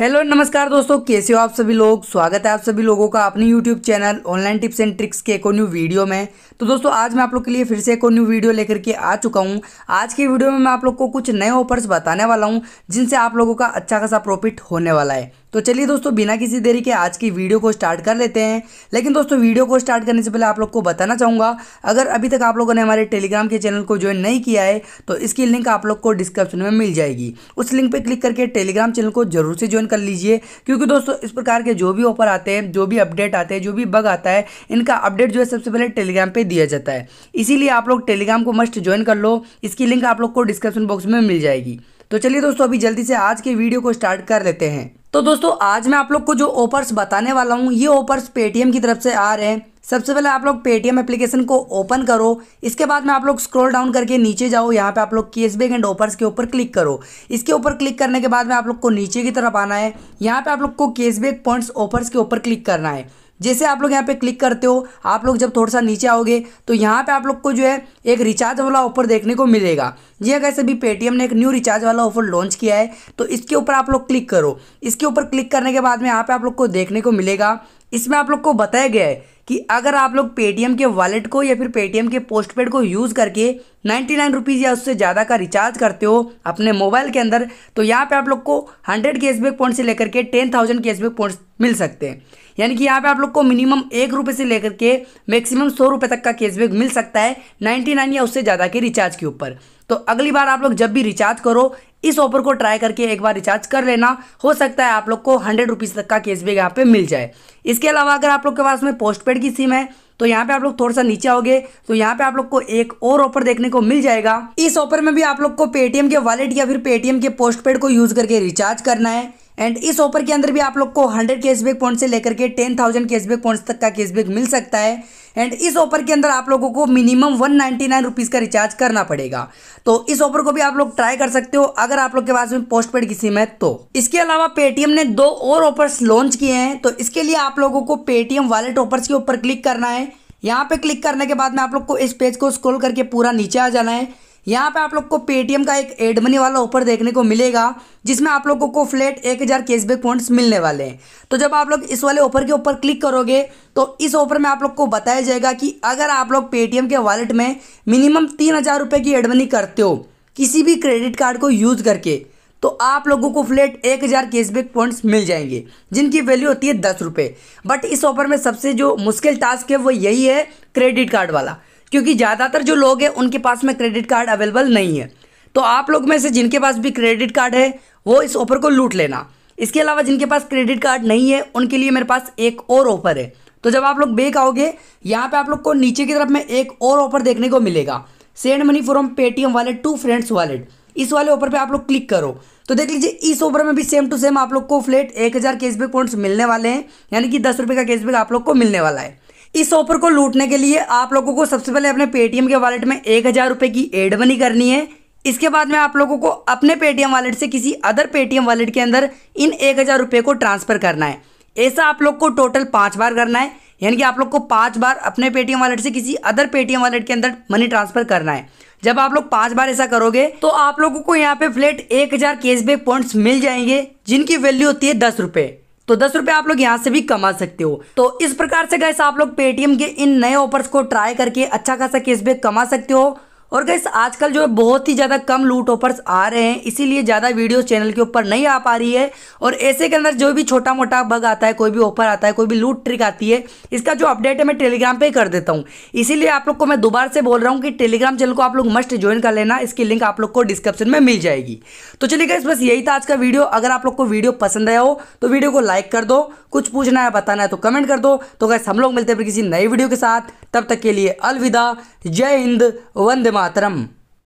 hello नमस्कार दोस्तों कैसे हो आप सभी लोग स्वागत है आप सभी लोगों का अपने YouTube channel online tips and tricks के एक और न्यू वीडियो में तो दोस्तों आज मैं आप लोग के लिए फिर से एक और न्यू वीडियो लेकर के आ चुका हूं आज की वीडियो में मैं आप लोग को कुछ नए ऑफर्स बताने वाला हूं जिनसे आप लोगों का अच्छा खासा प्रॉफिट होने वाला है तो चलिए दोस्तों बिना किसी देरी के आज की वीडियो को स्टार्ट कर लेते हैं लेकिन दोस्तों वीडियो को स्टार्ट करने से पहले आप लोग को बताना चाहूँगा अगर अभी तक आप लोगों ने हमारे टेलीग्राम के चैनल को ज्वाइन नहीं किया है तो इसकी लिंक आप लोग को डिस्क्रिप्शन में मिल जाएगी उस लिंक पर क्लिक करके टेलीग्राम चैनल को जरूर से ज्वाइन ओपन कर लीजिए क्योंकि दोस्तों इस प्रकार के जो भी ऑफर आते हैं जो भी अपडेट आते हैं जो भी बग आता है इनका अपडेट जो है सबसे पहले टेलीग्राम पर दिया जाता है इसीलिए आप लोग टेलीग्राम को मस्ट ज्वाइन कर लो इसकी लिंक आप लोग को डिस्क्रिप्शन बॉक्स में मिल जाएगी तो चलिए दोस्तों अभी जल्दी से आज के वीडियो को स्टार्ट कर लेते हैं तो दोस्तों आज मैं आप लोग को जो ऑफर्स बताने वाला हूँ ये ऑफर्स पेटीएम की तरफ से आ रहे हैं सबसे पहले आप लोग पेटीएम एप्लीकेशन को ओपन करो इसके बाद में आप लोग स्क्रॉल डाउन करके नीचे जाओ यहाँ पे आप लोग कैशबैक एंड ऑफर्स के ऊपर क्लिक करो इसके ऊपर क्लिक करने के बाद में आप लोग को नीचे की तरफ आना है यहाँ पे आप लोग को कैशबैक पॉइंट्स ऑफर्स के ऊपर क्लिक करना है जैसे आप लोग यहाँ पे क्लिक करते हो आप लोग जब थोड़ा सा नीचे आओगे तो यहाँ पे आप लोग को जो है एक रिचार्ज वाला ऑफर देखने को मिलेगा जी अगर सभी पेटीएम ने एक न्यू रिचार्ज वाला ऑफर लॉन्च किया है तो इसके ऊपर आप लोग क्लिक करो इसके ऊपर क्लिक करने के बाद में यहाँ पे आप लोग को देखने को मिलेगा इसमें आप लोग को बताया गया है कि अगर आप लोग पेटीएम के वॉलेट को या फिर पेटीएम के पोस्टपेड को यूज़ करके नाइन्टी नाइन रुपीज़ या उससे ज़्यादा का रिचार्ज करते हो अपने मोबाइल के अंदर तो यहाँ पे आप लोग को हंड्रेड कैशबैक पॉइंट से लेकर के टेन थाउजेंड कैशबैक पॉइंट्स मिल सकते हैं यानी कि यहाँ पे आप लोग को मिनिमम एक रुपये से लेकर के मैक्सिमम सौ रुपये तक का कैशबैक मिल सकता है नाइन्टी नाइन या उससे ज़्यादा के रिचार्ज के ऊपर तो अगली बार आप लोग जब भी रिचार्ज करो इस ऑफर को ट्राई करके एक बार रिचार्ज कर लेना हो सकता है आप लोग को हंड्रेड रुपीज़ तक का कैशबैक यहाँ पे मिल जाए इसके अलावा अगर आप लोग के पास में पोस्ट पेड की सिम है तो यहाँ पे आप लोग थोड़ा सा नीचे आओगे तो यहाँ पे आप लोग को एक और ऑफर देखने को मिल जाएगा इस ऑफर में भी आप लोग को पेटीएम के वॉलेट या फिर पेटीएम के पोस्ट पेड को यूज़ करके रिचार्ज करना है एंड इस ऑफर के अंदर भी आप लोग को हंड्रेड कैशबैक पॉइंट से लेकर के टेन थाउजेंड कैशबैक पॉइंट्स तक का कैशबैक मिल सकता है एंड इस ऑफर के अंदर आप लोगों को minimum one ninety nine rupees का रिचार्ज करना पड़ेगा तो इस ऑफर को भी आप लोग ट्राई कर सकते हो अगर आप लोग के पास में पोस्ट पेड की सिम है तो इसके अलावा पेटीएम ने दो और ऑफर्स लॉन्च किए हैं तो इसके लिए आप लोगों को पेटीएम वॉलेट ऑफर्स के ऊपर क्लिक करना है यहाँ पे क्लिक करने के बाद में आप लोग को इस पेज को स्क्रॉल करके पूरा नीचे आ जाना है यहाँ पे आप लोग को पेटीएम का एक एड मनी वाला ऑफर देखने को मिलेगा जिसमें आप लोगों को फ्लैट एक हज़ार कैशबैक पॉइंट्स मिलने वाले हैं तो जब आप लोग इस वाले ऑफर के ऊपर क्लिक करोगे तो इस ऑफर में आप लोग को बताया जाएगा कि अगर आप लोग पेटीएम के वॉलेट में मिनिमम तीन हज़ार रुपये की एड मनी करते हो किसी भी क्रेडिट कार्ड को यूज़ करके तो आप लोगों को फ्लैट एक हज़ार कैशबैक पॉइंट्स मिल जाएंगे जिनकी वैल्यू होती है दस रुपये बट इस ऑफर में सबसे जो मुश्किल टास्क है वो यही है क्रेडिट कार्ड वाला क्योंकि ज़्यादातर जो लोग हैं उनके पास में क्रेडिट कार्ड अवेलेबल नहीं है तो आप लोग में से जिनके पास भी क्रेडिट कार्ड है वो इस ऑफर को लूट लेना इसके अलावा जिनके पास क्रेडिट कार्ड नहीं है उनके लिए मेरे पास एक और ऑफर है तो जब आप लोग बेक आओगे यहाँ पे आप लोग को नीचे की तरफ में एक और ऑफर देखने को मिलेगा send money from Paytm wallet to friends wallet इस वाले ऑफर पे आप लोग क्लिक करो तो देख लीजिए इस ऑफर में भी सेम टू सेम आप लोग को फ्लेट एक हज़ार कैशबैक पॉइंट्स मिलने वाले हैं यानी कि दस रुपये का कैशबैक आप लोग को मिलने वाला है इस ऑफर को लूटने के लिए आप लोगों को सबसे पहले अपने पेटीएम के वॉलेट में एक हज़ार रुपये की एड मनी करनी है इसके बाद में आप लोगों को अपने पेटीएम वॉलेट से किसी अदर पेटीएम वॉलेट के अंदर इन एक हज़ार रुपये को ट्रांसफ़र करना है ऐसा आप लोग को टोटल पाँच बार करना है यानी कि आप लोग को पाँच बार अपने पेटीएम वॉलेट से किसी अदर पेटीएम वॉलेट के अंदर मनी ट्रांसफ़र करना है जब आप लोग पाँच बार ऐसा करोगे तो आप लोगों को यहाँ पे फ्लेट एक हज़ार कैशबैक पॉइंट्स मिल जाएंगे जिनकी वैल्यू होती है दस रुपए तो दस रुपए आप लोग यहाँ से भी कमा सकते हो तो इस प्रकार से गैस आप लोग पेटीएम के इन नए ऑफर्स को ट्राई करके अच्छा खासा कैशबैक कमा सकते हो और गैस आजकल जो है बहुत ही ज़्यादा कम लूट ऑफर्स आ रहे हैं इसीलिए ज़्यादा वीडियो चैनल के ऊपर नहीं आ पा रही है और ऐसे के अंदर जो भी छोटा मोटा बग आता है कोई भी ऑफर आता है कोई भी लूट ट्रिक आती है इसका जो अपडेट है मैं टेलीग्राम पर ही कर देता हूँ इसीलिए आप लोग को मैं दोबारा से बोल रहा हूँ कि टेलीग्राम चैनल को आप लोग मस्ट ज्वाइन कर लेना इसकी लिंक आप लोग को डिस्क्रिप्शन में मिल जाएगी तो चलिए गैस बस यही था आज का वीडियो अगर आप लोग को वीडियो पसंद आया हो तो वीडियो को लाइक कर दो कुछ पूछना है बताना है तो कमेंट कर दो तो गैस हम लोग मिलते हैं किसी नई वीडियो के साथ तब तक के लिए अलविदा जय हिंद वंदे मा पात्रम्